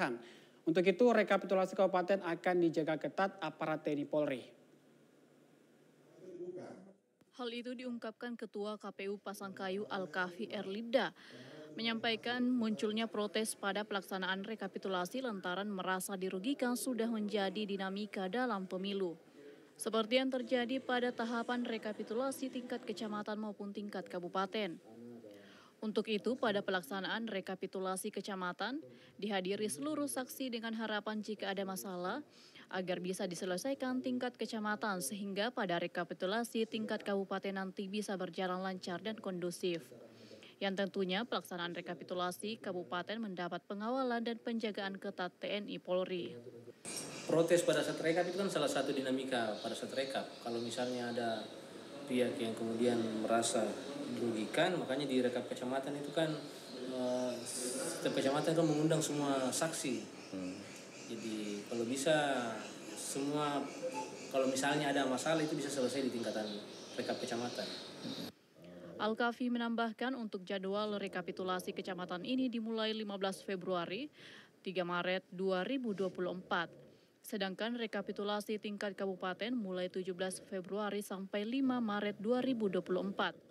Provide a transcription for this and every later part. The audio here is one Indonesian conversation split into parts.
Pemilihan. Untuk itu rekapitulasi kabupaten akan dijaga ketat aparat TNI Polri. Hal itu diungkapkan Ketua KPU Pasangkayu al kahfi Erlinda menyampaikan munculnya protes pada pelaksanaan rekapitulasi lantaran merasa dirugikan sudah menjadi dinamika dalam pemilu. Seperti yang terjadi pada tahapan rekapitulasi tingkat kecamatan maupun tingkat kabupaten. Untuk itu, pada pelaksanaan rekapitulasi kecamatan, dihadiri seluruh saksi dengan harapan jika ada masalah, agar bisa diselesaikan tingkat kecamatan sehingga pada rekapitulasi tingkat kabupaten nanti bisa berjalan lancar dan kondusif. Yang tentunya pelaksanaan rekapitulasi kabupaten mendapat pengawalan dan penjagaan ketat TNI Polri. Protes pada saat rekap itu kan salah satu dinamika pada saat rekap. Kalau misalnya ada pihak yang kemudian merasa dirugikan makanya di rekap kecamatan itu kan eh, setiap kecamatan itu mengundang semua saksi hmm. jadi kalau bisa semua kalau misalnya ada masalah itu bisa selesai di tingkatan rekap kecamatan Al-Kafi menambahkan untuk jadwal rekapitulasi kecamatan ini dimulai 15 Februari, 3 Maret 2024. Sedangkan rekapitulasi tingkat kabupaten mulai 17 Februari sampai 5 Maret 2024.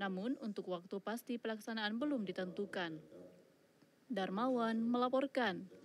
Namun, untuk waktu pasti pelaksanaan belum ditentukan. Darmawan melaporkan.